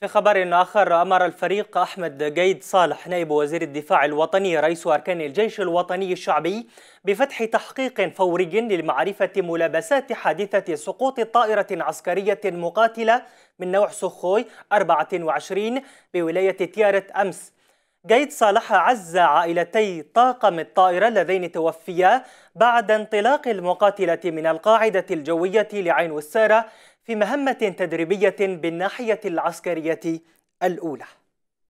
في خبر آخر أمر الفريق أحمد جيد صالح نائب وزير الدفاع الوطني رئيس أركان الجيش الوطني الشعبي بفتح تحقيق فوري لمعرفة ملابسات حادثة سقوط طائرة عسكرية مقاتلة من نوع سخوي 24 بولاية تيارت أمس جيد صالح عز عائلتي طاقم الطائرة اللذين توفيا بعد انطلاق المقاتلة من القاعدة الجوية لعين والسارة في مهمة تدريبية بالناحية العسكرية الأولى